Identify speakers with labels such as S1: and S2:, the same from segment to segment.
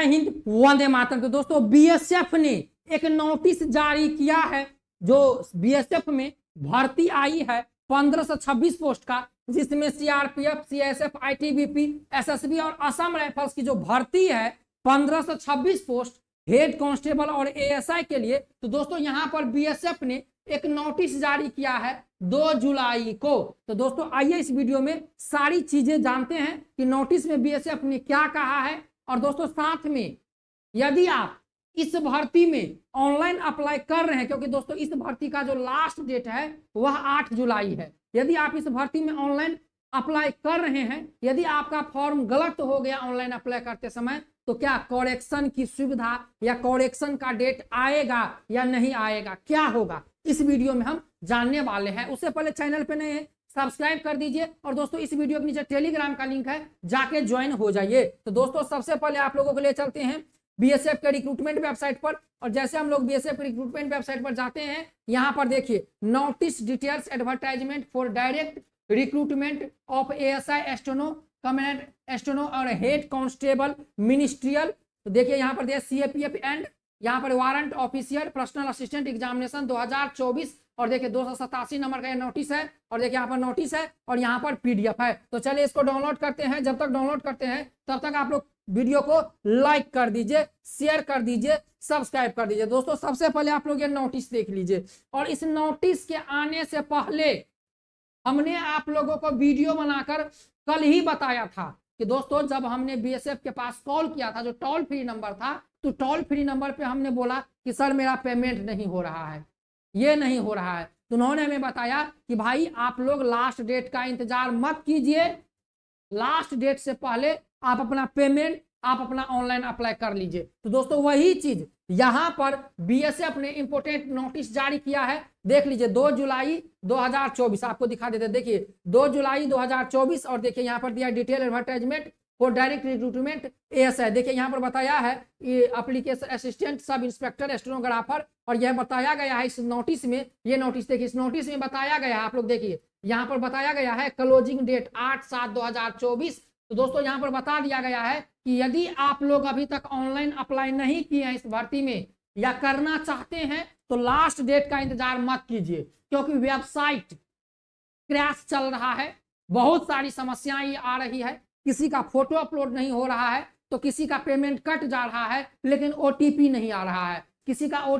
S1: है हिंद वंदे मातरम तो दोस्तों बीएसएफ ने एक नोटिस जारी किया है जो बीएसएफ में भर्ती आई है 1526 पोस्ट का जिसमें सीआरपीएफ सीएसएफ आईटीबीपी एसएसबी और असम राइफल्स की जो भर्ती है 1526 पोस्ट हेड कांस्टेबल और एएसआई के लिए तो दोस्तों यहां पर बीएसएफ ने एक नोटिस जारी किया है 2 जुलाई को तो दोस्तों आइए इस वीडियो में सारी चीजें जानते हैं कि नोटिस में बीएसएफ ने क्या कहा है और दोस्तों साथ में यदि आप इस भर्ती में ऑनलाइन अप्लाई कर रहे हैं क्योंकि दोस्तों इस भर्ती का जो लास्ट डेट है वह आठ जुलाई है यदि आप इस भर्ती में ऑनलाइन अप्लाई कर रहे हैं यदि आपका फॉर्म गलत हो गया ऑनलाइन अप्लाई करते समय तो क्या कॉरेक्शन की सुविधा या कॉरेक्शन का डेट आएगा या नहीं आएगा क्या होगा इस वीडियो में हम जानने वाले हैं उससे पहले चैनल पे नए हैं सब्सक्राइब कर दीजिए और दोस्तों इस वीडियो के नीचे टेलीग्राम का लिंक है जाके ज्वाइन हो जाइए तो दोस्तों सबसे पहले आप लोगों को ले चलते हैं बीएसएफ के रिक्रूटमेंट वेबसाइट पर और जैसे हम लोग बीएसएफ के रिक्रूटमेंट वेबसाइट पर जाते हैं यहाँ पर देखिए notice details advertisement for direct recruitment of ASI steno comment steno और हेड कॉन्स्टेबल मिनिस्ट्रियल तो देखिए यहाँ पर दिया सी एंड यहाँ पर warrant officer personal assistant examination 2024 और देखिए दो नंबर का ये नोटिस है और देखिए यहाँ पर नोटिस है और यहाँ पर पीडीएफ है तो चलिए इसको डाउनलोड करते हैं जब तक डाउनलोड करते हैं तब तक आप लोग वीडियो को लाइक कर दीजिए शेयर कर दीजिए सब्सक्राइब कर दीजिए दोस्तों सबसे पहले आप लोग ये नोटिस देख लीजिए और इस नोटिस के आने से पहले हमने आप लोगों को वीडियो बनाकर कल ही बताया था कि दोस्तों जब हमने बीएसएफ के पास कॉल किया था जो टोल फ्री नंबर था तो टोल फ्री नंबर पे हमने बोला कि सर मेरा पेमेंट नहीं हो रहा है ये नहीं हो रहा है तो उन्होंने हमें बताया कि भाई आप लोग लास्ट डेट का इंतजार मत कीजिए लास्ट डेट से पहले आप अपना पेमेंट आप अपना ऑनलाइन अप्लाई कर लीजिए तो दोस्तों वही चीज यहां पर बीएसएफ ने इंपोर्टेंट नोटिस जारी किया है देख लीजिए 2 जुलाई 2024 आपको दिखा देते देखिए 2 जुलाई 2024 और देखिए यहां पर दिया detail advertisement for direct recruitment ASI देखिए यहाँ पर बताया है application assistant sub inspector stenographer और यह बताया गया है इस नोटिस में ये नोटिस देखिए इस नोटिस में बताया गया है आप लोग देखिए यहाँ पर बताया गया है क्लोजिंग डेट आठ सात दो हजार चौबीस तो दोस्तों यहाँ पर बता दिया गया है कि यदि आप लोग अभी तक ऑनलाइन अप्लाई नहीं किए हैं इस भर्ती में या करना चाहते हैं तो लास्ट डेट का इंतजार मत कीजिए क्योंकि वेबसाइट क्रैश चल रहा है बहुत सारी समस्याएं आ रही है किसी का फोटो अपलोड नहीं हो रहा है तो किसी का पेमेंट कट जा रहा है लेकिन ओ नहीं आ रहा है किसी का ओ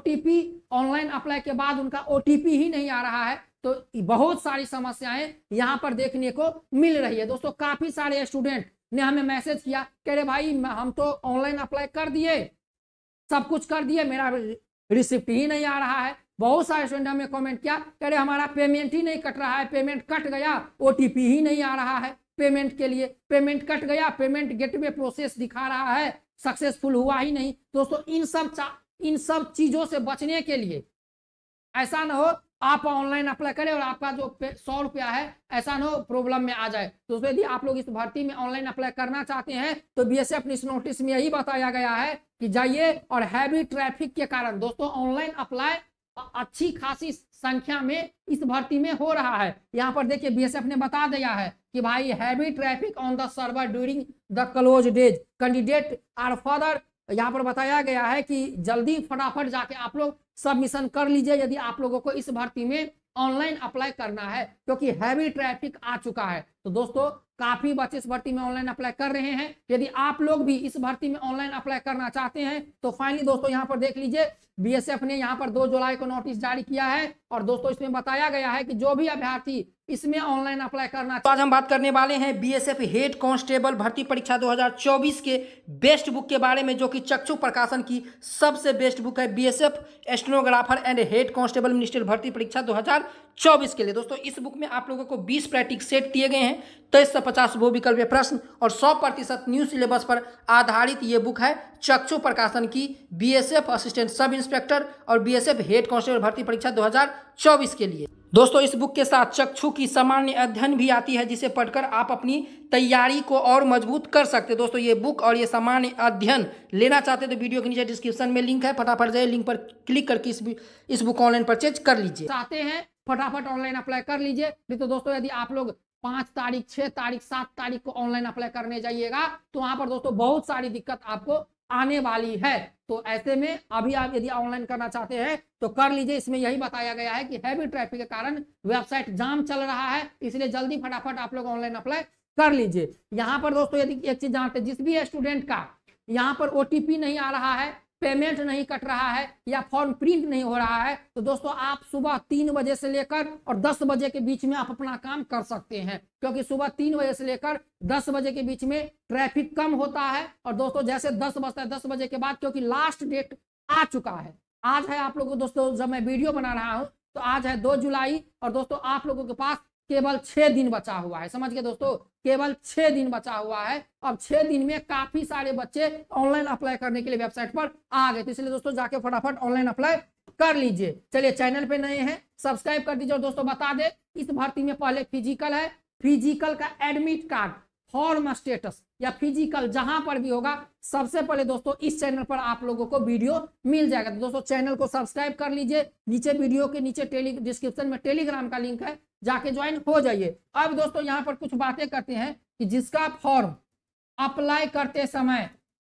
S1: ऑनलाइन अप्लाई के बाद उनका ओ ही नहीं आ रहा है तो बहुत सारी समस्याएं यहाँ पर देखने को मिल रही है दोस्तों काफी सारे स्टूडेंट ने हमें मैसेज किया कह रहे भाई हम तो ऑनलाइन अप्लाई कर दिए सब कुछ कर दिए मेरा रिसिप्ट ही नहीं आ रहा है बहुत सारे स्टूडेंट हमें कमेंट किया कह रहे हमारा पेमेंट ही नहीं कट रहा है पेमेंट कट गया ओ ही नहीं आ रहा है पेमेंट के लिए पेमेंट कट गया पेमेंट गेटवे प्रोसेस दिखा रहा है सक्सेसफुल हुआ ही नहीं दोस्तों इन सब इन सब चीजों से बचने के लिए ऐसा ना हो आप ऑनलाइन अप्लाई करें और आपका जो सौ रुपया है ऐसा ना हो प्रॉब्लम में आ जाए दोस्तों यदि आप लोग इस भर्ती में ऑनलाइन अप्लाई करना चाहते हैं तो बीएसएफ एस इस नोटिस में यही बताया गया है कि जाइए और हैवी ट्रैफिक के कारण दोस्तों ऑनलाइन अप्लाई अच्छी खासी संख्या में इस भर्ती में हो रहा है यहाँ पर देखिए बीएसएफ ने बता दिया है कि भाई heavy traffic on the server during the close days candidate are further यहाँ पर बताया गया है कि जल्दी फटाफट जाके आप लोग सबमिशन कर लीजिए यदि आप लोगों को इस भर्ती में ऑनलाइन अप्लाई करना है क्योंकि हैवी ट्रैफिक आ चुका है तो दोस्तों काफी बच्चे इस भर्ती में ऑनलाइन अप्लाई कर रहे हैं यदि आप लोग भी इस भर्ती में ऑनलाइन अप्लाई करना चाहते हैं तो फाइनली दोस्तों यहाँ पर देख लीजिए बीएसएफ ने यहाँ पर 2 जुलाई को नोटिस जारी किया है और दोस्तों इसमें बताया गया है कि जो भी अभ्यर्थी इसमें ऑनलाइन अप्लाई करना तो आज हम बात करने वाले हैं बीएसएफ हेड कांस्टेबल भर्ती परीक्षा 2024 के बेस्ट बुक के बारे में जो कि चक्षु प्रकाशन की सबसे बेस्ट बुक है BSF stenographer and head constable minister भर्ती परीक्षा 2024 के लिए दोस्तों इस बुक में आप लोगों को 20 प्रैक्टिक सेट दिए गए हैं हैं तेईस तो सौ पचास वो बहुविकल्पीय प्रश्न और सौ प्रतिशत न्यू सिलेबस पर आधारित ये बुक है चक्षु प्रकाशन की बीएसएफ असिस्टेंट सब इंस्पेक्टर और बीएसएफ हेड कांस्टेबल भर्ती परीक्षा 2024 के लिए दोस्तों इस बुक के साथ चक्षु की सामान्य अध्ययन भी आती है जिसे पढ़कर आप अपनी तैयारी को और मजबूत कर सकते हैं दोस्तों ये बुक और ये सामान्य अध्ययन लेना चाहते तो वीडियो के नीचे डिस्क्रिप्शन में लिंक है फटाफट जाइए लिंक पर क्लिक करके इस इस बुक ऑनलाइन परचेज कर लीजिए चाहते हैं फटाफट ऑनलाइन अप्लाई कर लीजिए नहीं तो दोस्तों यदि आप लोग पांच तारीख छह तारीख सात तारीख को ऑनलाइन अप्लाई करने जाइएगा तो वहां पर दोस्तों बहुत सारी दिक्कत आपको आने वाली है तो ऐसे में अभी आप यदि ऑनलाइन करना चाहते हैं तो कर लीजिए इसमें यही बताया गया है कि हैवी ट्रैफिक के कारण वेबसाइट जाम चल रहा है इसलिए जल्दी फटाफट आप लोग ऑनलाइन अप्लाई कर लीजिए यहाँ पर दोस्तों यदि एक चीज जानते जिस भी स्टूडेंट का यहाँ पर ओ नहीं आ रहा है पेमेंट नहीं कट रहा है या फॉर्म प्रिंट नहीं हो रहा है तो दोस्तों आप सुबह तीन बजे से लेकर और दस बजे के बीच में आप अपना काम कर सकते हैं क्योंकि सुबह तीन बजे से लेकर दस बजे के बीच में ट्रैफिक कम होता है और दोस्तों जैसे दस बजता है दस बजे के बाद क्योंकि लास्ट डेट आ चुका है आज है आप लोगों को दोस्तों जब मैं वीडियो बना रहा हूँ तो आज है दो जुलाई और दोस्तों आप लोगों के पास केवल छह दिन बचा हुआ है समझ गए दोस्तों केवल छह दिन बचा हुआ है अब छह दिन में काफ़ी सारे बच्चे ऑनलाइन अप्लाई करने के लिए वेबसाइट पर आ गए तो इसलिए दोस्तों जाके फटाफट ऑनलाइन अप्लाई कर लीजिए चलिए चैनल पे नए हैं सब्सक्राइब कर दीजिए और दोस्तों बता दे इस भर्ती में पहले फिजिकल है फिजिकल का एडमिट कार्ड फॉर्म स्टेटस या फिजिकल जहां पर भी होगा सबसे पहले दोस्तों इस चैनल पर आप लोगों को वीडियो मिल जाएगा तो दोस्तों चैनल को सब्सक्राइब कर लीजिए नीचे वीडियो के नीचे टेली डिस्क्रिप्शन में टेलीग्राम का लिंक है जाके ज्वाइन हो जाइए अब दोस्तों यहाँ पर कुछ बातें करते हैं कि जिसका फॉर्म अप्लाई करते समय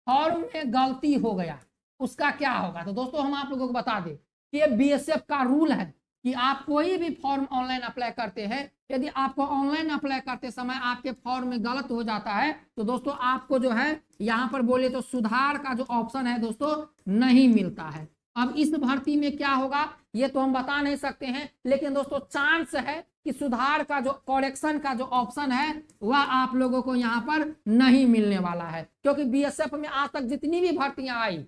S1: फॉर्म में गलती हो गया उसका क्या होगा तो दोस्तों हम आप लोगों को बता दें कि ये बी का रूल है कि आप कोई भी फॉर्म ऑनलाइन अप्लाई करते हैं यदि आपको ऑनलाइन अप्लाई करते समय आपके फॉर्म में गलत हो जाता है तो दोस्तों आपको जो है यहाँ पर बोले तो सुधार का जो ऑप्शन है दोस्तों नहीं मिलता है अब इस भर्ती में क्या होगा ये तो हम बता नहीं सकते हैं लेकिन दोस्तों चांस है कि सुधार का जो करेक्शन का जो ऑप्शन है वह आप लोगों को यहाँ पर नहीं मिलने वाला है क्योंकि बीएसएफ में आज तक जितनी भी भर्तियां आई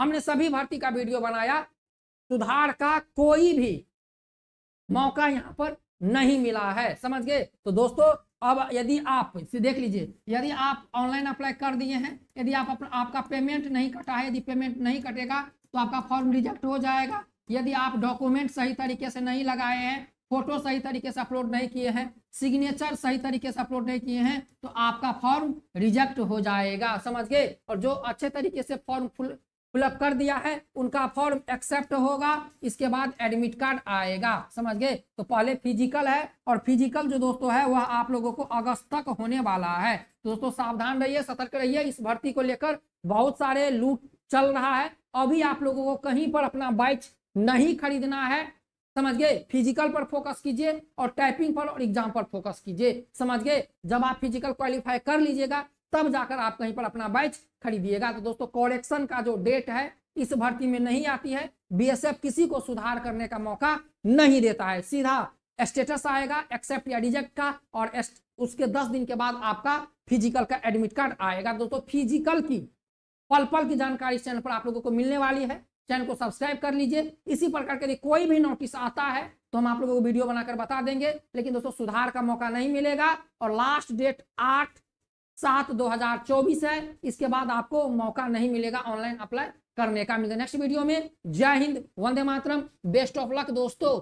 S1: हमने सभी भर्ती का वीडियो बनाया सुधार का कोई भी मौका यहाँ पर नहीं मिला है समझ गए तो दोस्तों अब यदि आप इसे देख लीजिए यदि आप ऑनलाइन अप्लाई कर दिए हैं यदि आप अपना आपका पेमेंट नहीं कटा है यदि पेमेंट नहीं कटेगा तो आपका फॉर्म रिजेक्ट हो जाएगा यदि आप डॉक्यूमेंट सही तरीके से नहीं लगाए हैं फोटो सही तरीके से अपलोड नहीं किए हैं सिग्नेचर सही तरीके से अपलोड नहीं किए हैं तो आपका फॉर्म रिजेक्ट हो जाएगा समझ गए और जो अच्छे तरीके से फॉर्म फिलअप कर दिया है उनका फॉर्म एक्सेप्ट होगा इसके बाद एडमिट कार्ड आएगा समझ गए तो पहले फिजिकल है और फिजिकल जो दोस्तों है वह आप लोगों को अगस्त तक होने वाला है दोस्तों सावधान रहिए सतर्क रहिए इस भर्ती को लेकर बहुत सारे लूट चल रहा है अभी आप लोगों को कहीं पर अपना बाइक नहीं खरीदना है समझ गए फिजिकल पर फोकस कीजिए और टाइपिंग पर और एग्जाम पर फोकस कीजिए समझ गए जब आप फिजिकल क्वालिफाई कर लीजिएगा तब जाकर आप कहीं पर अपना बैच खरीदिएगा तो दोस्तों कॉरेक्शन का जो डेट है इस भर्ती में नहीं आती है बीएसएफ किसी को सुधार करने का मौका नहीं देता है सीधा स्टेटस आएगा एक्सेप्ट या रिजेक्ट का और उसके दस दिन के बाद आपका फिजिकल का एडमिट कार्ड आएगा दोस्तों फिजिकल की पल पल की जानकारी चैनल पर आप लोगों को मिलने वाली है चैनल को सब्सक्राइब कर लीजिए इसी प्रकार के कोई भी नोटिस आता है तो हम आप लोगों को वीडियो बनाकर बता देंगे लेकिन दोस्तों सुधार का मौका नहीं मिलेगा और लास्ट डेट आठ सात दो हजार चौबीस है इसके बाद आपको मौका नहीं मिलेगा ऑनलाइन अप्लाई करने का मिलेगा नेक्स्ट वीडियो में जय हिंद वंदे मातरम बेस्ट ऑफ लक दोस्तों